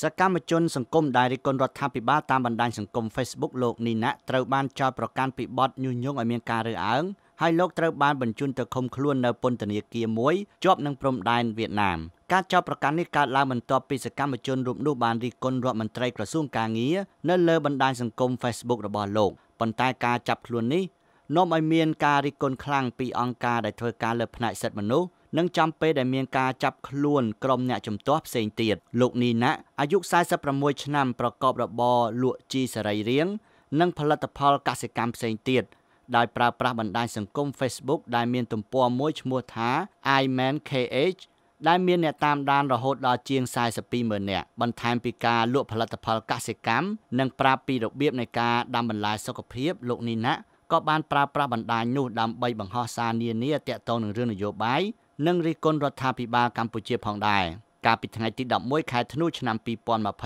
សកម្មជនសង្គមដែលរិះគន់រដ្ឋាភិបាលតាមបណ្ដាញសង្គម Facebook លោកនីណាត្រូវបានចោទប្រកាន់ពីបទញុះញង់ឲ្យមានការរើសអើងហើយលោកត្រូវបានបញ្ជូនទៅឃុំខ្លួននៅពន្ធនាគារមួយជាប់នឹងព្រំដែនវៀតណាមការចោទប្រកាន់នេះកើតឡើងបន្ទាប់ពីសកម្មជនរូបនោះបានរិះគន់រដ្ឋមន្ត្រីក្រសួងកាងារនៅលើបណ្ដាញសង្គម Facebook របស់លោកប៉ុន្តែការចាប់ខ្លួននេះនាំឲ្យមានការរិះគន់ខ្លាំងពីអង្គការដែលធ្វើការលើផ្នែកសិទ្ធិមនុស្សនិងចំពេលដែលមានការចាប់ខ្លួនក្រុមអ្នកជំទាស់ផ្សេងទៀតលោកនីណាអាយុ46ឆ្នាំ ប្រកប របរលក់ជីសរីរាង្គនិង ផលិតផលកសិកម្មផ្សេងទៀតដោយប្រើប្រាស់បណ្ដាញសង្គម Facebook ដែលមានទំព័រមួយឈ្មោះថា imankh ដែលមានអ្នកតាមដានរហូតដល់ជាង42ម៉ឺននាក់បន្ថែមពីការលក់ផលិតផលកសិកម្មនិងប្រាប់ពីរបៀបនៃការដាំបន្លែសុខភាពលោកនីណាក៏បានប្រើប្រាស់បណ្ដាញនោះដើម្បីបង្ហោះសារនានាទាក់ទងនឹងរឿងនយោបាយនិងរិះគន់រដ្ឋាភិបាលកម្ពុជា ផងដែរកាលពីថ្ងៃទី11ខែធ្នូ ឆ្នាំ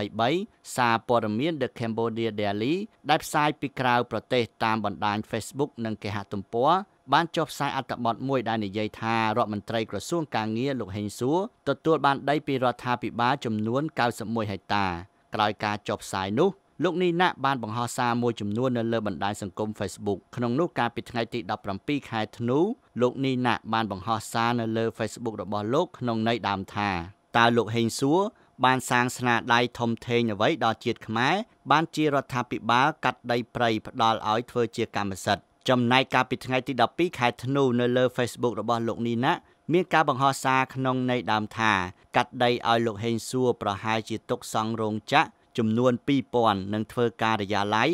2023សារព័ត៌មាន The Cambodia Daily ដែលផ្សាយ ពីក្រៅប្រទេសតាមបណ្ដាញ Facebook និងគេហទំព័របានចុះផ្សាយអត្ថបទមួយដែលនិយាយថារដ្ឋមន្ត្រីក្រសួងកាងារលោកហេងសួរទទួលបានដីពីរដ្ឋាភិបាលចំនួន91ហិកតា ក្រោយការចុះផ្សាយនោះលោកនីណាបានបង្ហោះសារមួយចំនួននៅលើបណ្ដាញសង្គម Facebook ក្នុងនោះកាលពីថ្ងៃទី17ខែធ្នូលោកនីណាបានបង្ហោះសារនៅលើ Facebook របស់លោកក្នុងន័យដើមថាតើលោកហេងសួរបាន សាងស្នាដៃធំធេងអ្វីដល់ជាតិខ្មែរបានជារដ្ឋាភិបាលកាត់ដីព្រៃផ្ដាល់ឲ្យធ្វើជាកម្មសិទ្ធិចំណែកកាលពីថ្ងៃទី12ខែធ្នូនៅលើ Facebook របស់លោកនីណាមានការបង្ហោះសារក្នុងន័យដើមថាកាត់ដីឲ្យលោកហេងសួរប្រហែលជាទុកសង់រោងចក្រចំនួន2000នឹងធ្វើការិយាល័យ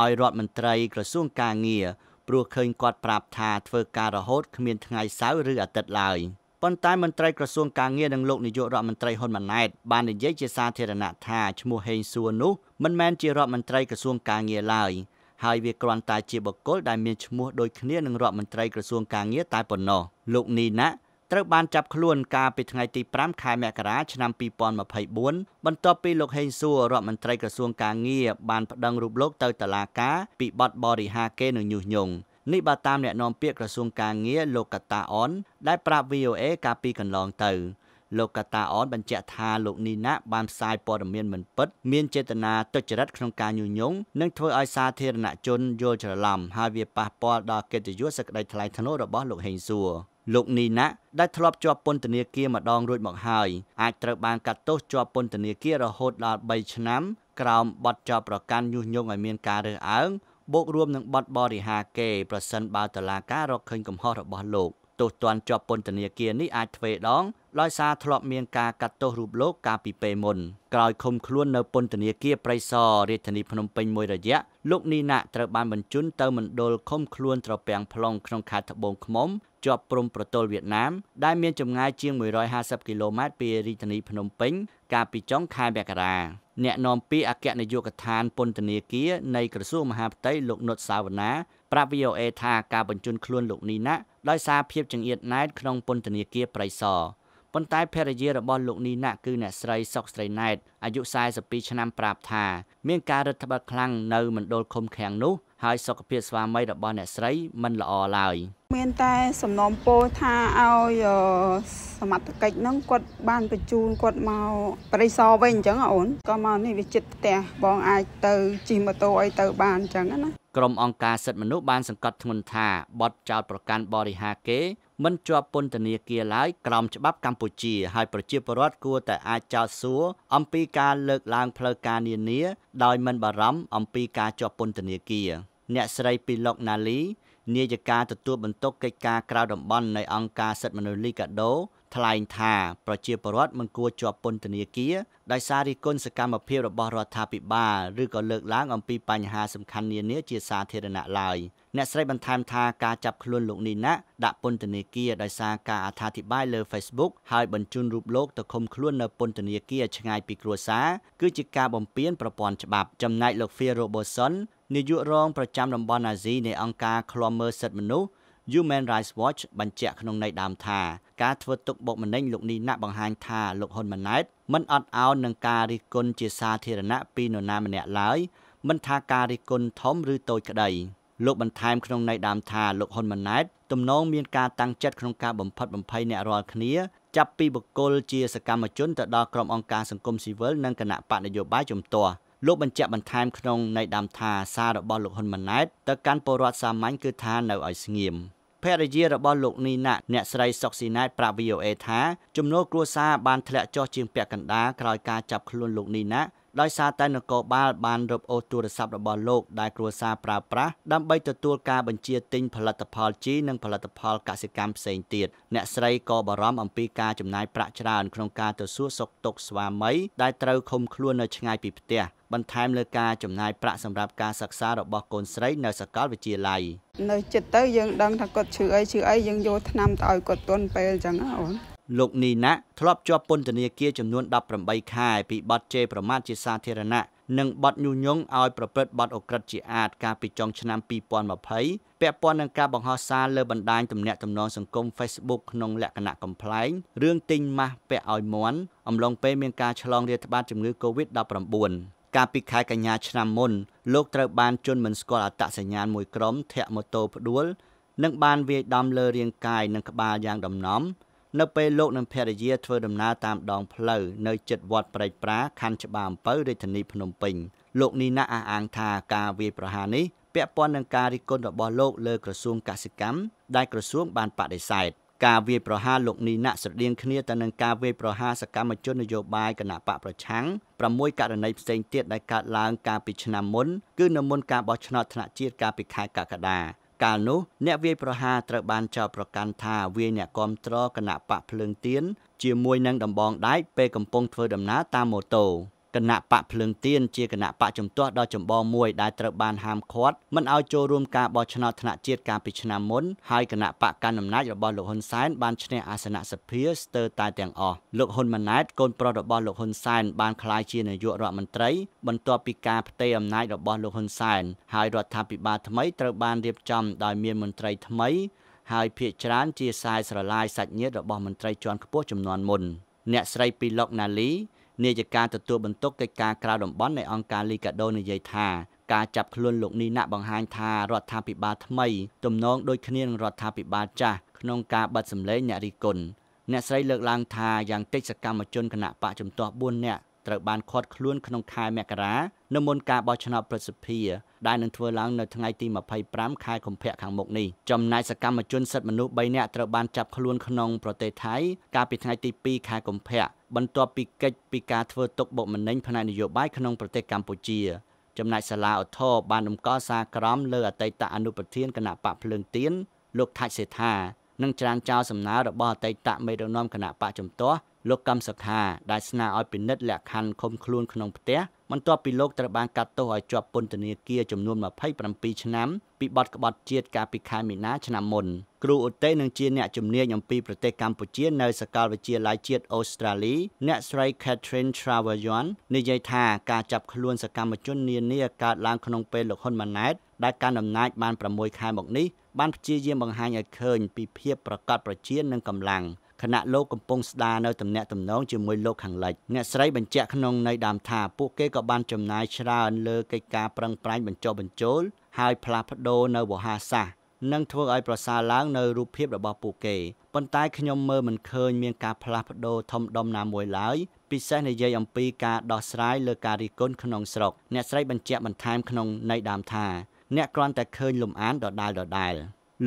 ឲ្យរដ្ឋមន្ត្រីក្រសួងកាងារព្រោះឃើញគាត់ប្រាប់ថាធ្វើការរហូត គ្មានថ្ងៃសៅរ៍ឬអាទិត្យឡើយប៉ុន្តែមន្ត្រីក្រសួងកាងារនិងលោកនាយករដ្ឋមន្ត្រីហ៊ុនម៉ាណែតបាននិយាយជាសាធារណៈថាឈ្មោះហេងសួរនោះ មិនមែនជារដ្ឋមន្ត្រីក្រសួងកាងារឡើយហើយវាគ្រាន់តែជាបុគ្គលដែលមានឈ្មោះដូចគ្នានឹងរដ្ឋមន្ត្រីក្រសួងកាងារតែប៉ុណ្ណោះលោកនីណាត្រូវបានចាប់ខ្លួន កាលពីថ្ងៃទី5ខែមករាឆ្នាំ2024បន្ទាប់ពីលោកហេងសួររដ្ឋមន្ត្រីក្រសួងកាងារបានប្តឹងរូបលោកទៅតុលាការពីបទបរិហាគេនឹងញុះញង់នេះបើតាមអ្នកនាំពាក្យក្រសួងកាងារលោកកតាអនដែលប្រាប់ VOA កាលពីកន្លងទៅ លោកកតាអនបញ្ជាក់ថាលោកនីណាបានផ្សាយព័ត៌មានមិនពិតមានចេតនាទុច្ចរិតក្នុងការញុះញង់និងធ្វើឲ្យសាធារណជនយល់ច្រឡំហើយវាប៉ះពាល់ដល់កិត្តិយសសក្តីថ្លៃថ្នូររបស់លោកហេងសួរ។លោកនីណាដែលធ្លាប់ជាប់ពន្ធនាគារម្ដងរួចមកហើយអាចត្រូវបានកាត់ទោសជាប់ពន្ធនាគាររហូតដល់3ឆ្នាំក្រោមបទចោទប្រកាន់ញុះញង់ឲ្យមានការរើសអើងបូករួមនឹងបទបរិហាកេរប្រសិនបើតឡាការរកឃើញកំហុសរបស់លោកទោសទណ្ឌជាប់ពន្ធនាគារនេះអាចទ្វេដងដោយសារធ្លាប់មានការកាត់ទោសរូបលោកកាលពីពេលមុនក្រោយឃុំខ្លួននៅពន្ធនាគារព្រៃសររាជធានីភ្នំពេញមួយរយៈលោកនីណាក់ត្រូវបានបញ្ជូនទៅមណ្ឌលឃុំខ្លួនត្រពាំង plong ក្នុងខេត្តត្បូងឃ្មុំជាប់ព្រំប្រទល់វៀតណាមដែលមានចម្ងាយជាង 150គីឡូម៉ែត្រពីរាជធានីភ្នំពេញកាលពីចុងខែមករាអ្នកនាំពាក្យអគ្គនាយកដ្ឋានពន្ធនាគារនៃក្រសួងមហាផ្ទៃលោកនុតសាវណ្ណាប្រាប់ VOA ថាការបញ្ជូនខ្លួនលោកនីណាក់ដោយសារភាពចង្អៀតណែនក្នុងពន្ធនាគារព្រៃសរប៉ុន្តែភរិយារបស់លោកនីណាក់គឺអ្នកស្រីសុកស្រីណែតអាយុ42ឆ្នាំប្រាប់ថាមានការរឹតបន្តឹងខ្លាំងនៅមណ្ឌលឃុំឃាំងនោះហើយសុខភាពស្វាមីរបស់អ្នកស្រីមិនល្អឡើយមានតែសំណូមពរថាឲ្យសមត្ថកិច្ចហ្នឹងគាត់បានបញ្ជូនគាត់មកប្រិសរវិញអញ្ចឹងអូនក៏មកនេះវាចិត្តផ្ទះបងអាចទៅជិះម៉ូតូអីទៅបានអញ្ចឹងណាក្រុមអង្គការសិទ្ធិមនុស្សបានសង្កត់ធ្ងន់ថាបទចោតប្រកាន់បរិហាគេមិនជាប់ពន្ធនាគារឡើយក្រោមច្បាប់កម្ពុជា ហើយប្រជាពលរដ្ឋគួរតែអាចចោទសួរអំពីការលើកឡើងផ្លូវការនានា ដោយមិនបារម្ភអំពីការជាប់ពន្ធនាគារអ្នកស្រីពីលោកណាលីនាយិកាទទួលបន្ទុកកិច្ចការក្រៅតំបន់នៃអង្គការសិទ្ធិមនុស្សលីកាដូ ថ្លែងថាប្រជាពលរដ្ឋមិនគួរជាប់ពន្ធនាគារដោយសាររិះគន់សកម្មភាពរបស់រដ្ឋាភិបាលឬក៏លើកឡើង អំពីបញ្ហាសំខាន់នានា ជាសាធារណៈឡើយ។អ្នកស្រីបន្ថែមថាការចាប់ខ្លួនលោកនីណាដាក់ពន្ធនាគារដោយសារការអត្ថាធិប្បាយលើ Facebook ហើយបញ្ជូនរូបលោកទៅឃុំខ្លួននៅពន្ធនាគារឆ្ងាយពីគ្រួសារគឺជាការបំពានប្រព័ន្ធច្បាប់ចំណែកលោក Phil Robertson នាយករងប្រចាំតំបន់អាស៊ីនៃអង្គការឃ្លាំមើលសិទ្ធិមនុស្ស Human Rights Watch បញ្ជាក់ក្នុងន័យដើមថាការធ្វើទុកបុកម្នេញលោកនីណាក់បង្ហាញថាលោកហ៊ុនម៉ាណែតមិនអត់ឱននឹងការរិះគន់ជាសាធារណៈពីនរណាម្នាក់ឡើយមិនថាការរិះគន់ធំឬតូចក្តី។លោកបន្ថែមក្នុងន័យដើមថាលោកហ៊ុនម៉ាណែតទំនងមានការតាំងចិត្តក្នុងការបំផិតបំភ័យអ្នករាល់គ្នាចាប់ពីបុគ្គលជាសកម្មជនទៅដល់ក្រុមអង្គការសង្គមស៊ីវិលនិងគណៈបកនយោបាយជំទាស់លោកបញ្ជាក់បន្ថែមក្នុងន័យដើមថាសាររបស់លោកហ៊ុនម៉ាណែតទៅកាន់ពលរដ្ឋសាមញ្ញគឺថានៅឲ្យស្ងៀមភរិយារបស់លោកនីណាអ្នកស្រីសុកស៊ីណែតប្រាប់ VOA ថាចំនួនគ្រួសារបានធ្លាក់ចុះជាងពាក់កណ្ដាលក្រោយការចាប់ខ្លួនលោកនីណាដោយសារតែនគរបាលបានរឹបអូសទូរស័ព្ទរបស់លោកដែលគ្រួសារប្រើប្រាស់ដើម្បីទទួលការបញ្ជាទិញផលិតផលជីនិងផលិតផលកសិកម្មផ្សេងទៀតអ្នកស្រីក៏បារម្ភអំពីការចំណាយប្រាក់ច្រើនក្នុងការទៅសួរសុខទុក្ខស្វាមីដែលត្រូវឃុំខ្លួននៅឆ្ងាយពីផ្ទះបន្ថែមលើការចំណាយប្រាក់សម្រាប់ការសិក្សារបស់កូនស្រីនៅសាកលវិទ្យាល័យនៅចិត្តទៅយើងដឹងថាគាត់ឈឺអីឈឺអីយើងយកថ្នាំទៅឲ្យគាត់ទុនពេលអញ្ចឹងអូនលោកនីណាធ្លាប់ជាប់ពន្ធនាគារចំនួន18ខែ ពីបទជេរប្រមាថជាសាធារណៈនិងបទញុះញង់ឲ្យប្រព្រឹត្តបទអក្រិតជាអាតកាលពីចុងឆ្នាំ2020ពាក់ព័ន្ធនឹងការបង្ហោះសារលើបណ្ដាញទំនាក់ទំនងសង្គម Facebook ក្នុងលក្ខណៈកំប្លែងរឿងទិញម៉ាស់ពាក់ឲ្យមន់អំឡុងពេលមានការឆ្លងរាតត្បាតជំងឺ Covid-19 កាលពីខែកញ្ញាឆ្នាំមុនលោកត្រូវបានជនមិនស្គាល់អត្តសញ្ញាណមួយក្រុម ធាក់ម៉ូតូផ្ដួលនិងបានវាយដំលើរាងកាយនិងក្បាលយ៉ាងដំណំនៅពេលលោកនិងភរិយាធ្វើដំណើរតាមដងផ្លូវនៅជិតវត្តប្រែកប្រាខណ្ឌច្បារអំពៅរាជធានីភ្នំពេញលោកនេះណាអះអាងថាការវាយប្រហារនេះពាក់ព័ន្ធនឹងការរិះគន់របស់លោកលើក្រសួងកសិកម្មដែលក្រសួងបានបដិសេធការវាយប្រហារលោកនីណាក់ស្រដៀងគ្នាទៅនឹងការវាយប្រហារសកម្មជននយោបាយគណបកប្រឆាំង6ករណីផ្សេងទៀតដែលកើតឡើងកាលពីឆ្នាំមុនគឺនៅមុនការបោះឆ្នោតថ្នាក់ជាតិកាលពីខែកក្កដាកាលនោះអ្នកវាយប្រហារត្រូវបានចោទប្រកាន់ថាវាយអ្នកគាំទ្រគណៈបកភ្លើងទៀនជាមួយនឹងដំបងដែកពេលកំពុងធ្វើដំណើរតាមម៉ូតូគណៈបកភ្លើងទៀនជាគណៈបកជំទាស់ដ៏ចម្បងមួយដែលត្រូវបានហាមឃាត់មិនឲ្យចូលរួមការបោះឆ្នោតថ្នាក់ជាតិកាលពីឆ្នាំមុនហើយគណៈបកកណ្ដាលអំណាចរបស់លោកហ៊ុនសែនបានឈ្នះអាសនៈសភាស្ទើរតែទាំងអស់លោកហ៊ុនម៉ាណែតកូនប្រុសរបស់លោកហ៊ុនសែនបានក្លាយជានាយករដ្ឋមន្ត្រីបន្ទាប់ពីការផ្ទេរអំណាចរបស់លោកហ៊ុនសែនហើយរដ្ឋាភិបាលថ្មីត្រូវបានរៀបចំដោយមានមន្ត្រីថ្មី ហើយភាកច្រើនជាខ្សែស្រឡាយសាច់ញាតិរបស់មន្ត្រីជាន់ខ្ពស់ចំនួនមុនអ្នកស្រីពីឡុកណាលីនាយកាទទួលបន្ទុកកិច្ចការក្រៅតំបន់នៃអង្គការលីកាដូនិយាយថាការចាប់ខ្លួនលោកនេះណាក់បង្ហាញថារដ្ឋាភិបាលថ្មីទំនងដូចគ្នានឹងរដ្ឋាភិបាលចាស់ក្នុងការបិទសម្លេងអ្នករិះគន់អ្នកស្រីលើកឡើងថាយ៉ាងតិចសកម្មជនគណៈបកជំទាស់4នាក់ត្រូវបានឃាត់ខ្លួនក្នុងខែមករានៅមុនការបោះឆ្នោតប្រសិទ្ធិដែលនឹងធ្វើឡើងនៅថ្ងៃទី25ខែកុម្ភៈខាងមុខនេះចំណែកសកម្មជនសិទ្ធិមនុស្ស3នាក់ត្រូវបានចាប់ខ្លួនក្នុងប្រទេសថៃកាលពីថ្ងៃទី2ខែកុម្ភៈបន្ទាប់ពីកិច្ចពីការធ្វើទុកបុកម្នេញផ្នែកនយោបាយក្នុងប្រទេសកម្ពុជាចំណែកសាលាឧទ្ធរបានដំកល់សារក្រមលើអតីតអនុប្រធានគណៈបកភ្លើងទៀនលោកថាច់សេថានិងច្រានចោលសំណើរបស់អតីតមេដឹកនាំគណៈបកជំទាស់លោកកំសុខាដែលស្នើឲ្យពិនិត្យលក្ខខណ្ឌឃុំខ្លួនក្នុងផ្ទះបន្ទាប់ពីលោកត្រូវបានកាត់ទោសឲ្យជាប់ពន្ធនាគារចំនួន27ឆ្នាំ ពីបទក្បត់ជាតិកាលពីខែមីនាឆ្នាំមុនគ្រូឧទ្ទេសនឹងជាអ្នកជំនាញអំពីប្រទេសកម្ពុជានៅសាកលវិទ្យាល័យជាតិអូស្ត្រាលីអ្នកស្រី Catherine Travayon និយាយថាការចាប់ខ្លួនសកម្មជននានាកើតឡើងក្នុងពេលលោកហ៊ុនម៉ាណែត ដែលកាន់អំណាចបាន6ខែមកនេះបានព្យាយាមបង្ហាញឲ្យឃើញ ពីភាពប្រកបប្រជានិងកម្លាំងខណៈលោកកំពុងស្ដារនៅទំនាក់ទំនងជាមួយលោកខាងលិចអ្នកស្រីបញ្ជាក់ក្នុងន័យដើមថាពួកគេក៏បានចំណាយច្រើនលើកិច្ចការប្រឹងប្រែងបញ្ចុះបញ្ចូលហើយផ្លាស់ប្ដូរនៅវោហារសាស្ត្រនិង ធ្វើឲ្យប្រសើរឡើង នៅរូបភាពរបស់ពួកគេប៉ុន្តែខ្ញុំមើលមិនឃើញមានការផ្លាស់ប្ដូរធំដុំណាមួយឡើយ ពិសេសនិយាយអំពីការដោះស្រាយលើការរិះគន់ក្នុងស្រុកអ្នកស្រីបញ្ជាក់បន្ថែមក្នុងន័យដើមថាអ្នកគ្រាន់តែឃើញលំអានដដាលដដាល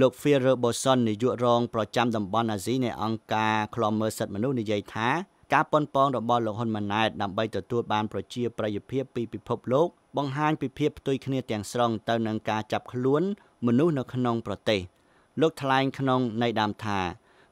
លោក Fear Boson នាយករងប្រចាំតំបន់អាស៊ីនៃអង្គការឃ្លាំមើលសិទ្ធិមនុស្សនិយាយថាការប៉ុនប៉ងរបស់លោកហ៊ុនម៉ាណែតដើម្បីទទួលបានប្រជាប្រិយភាពពីពិភពលោក បង្ហាញពីភាពផ្ទុយគ្នាទាំងស្រុងទៅនឹងការចាប់ខ្លួនមនុស្សនៅក្នុងប្រទេសលោកថ្លែងក្នុងន័យដើមថា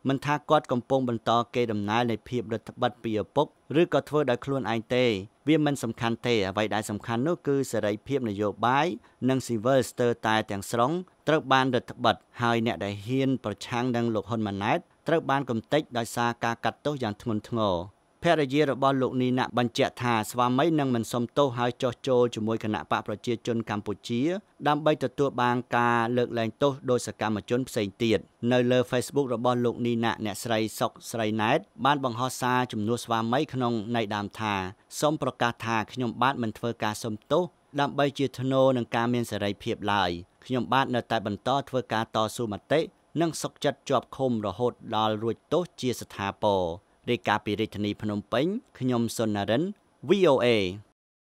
មិនថាគាត់កំពុងបន្តគេដំណើរនៃភាពរដ្ឋបិតពីឪពុកឬក៏ធ្វើដោយខ្លួនឯងទេវាមិនសំខាន់ទេអ្វីដែលសំខាន់នោះគឺសេរីភាពនយោបាយនិងស៊ីវិលស្ទើរតែ ទាំងស្រុងត្រូវបានរដ្ឋបတ်ហើយអ្នកដែលហ៊ានប្រឆាំងនឹងលោកហ៊ុនម៉ាណែតត្រូវបានកំទេចដោយសារការកាត់ទោសយ៉ាងធ្ងន់ធ្ងរភរិយារបស់លោកនីណាក់បញ្ជាក់ថាស្វាមីនឹងមិនសុំទោសហើយចោះចូលជាមួយគណៈបកប្រជាជនកម្ពុជាដើម្បីទទួលបានការលើកលែងទោសដោយសកម្មជនផ្សេងទៀតនៅលើ Facebook របស់លោកនីណាក់អ្នកស្រីសុកស្រីណែតបានបង្ហោះសារជំនួសស្វាមីក្នុងន័យដើមថាសូមប្រកាសថាខ្ញុំបាទមិនធ្វើការសុំទោសដើម្បីជាធ្នូនឹងការមានសេរីភាពឡើយខ្ញុំបាទនៅតែបន្តធ្វើការតស៊ូមតិនិងសុកចិត្តជាប់ឃុំរហូតដល់រួចទោសជាស្ថាពររាយការណ៍ពីរាជធានីភ្នំពេញខ្ញុំសុនណារិន VOA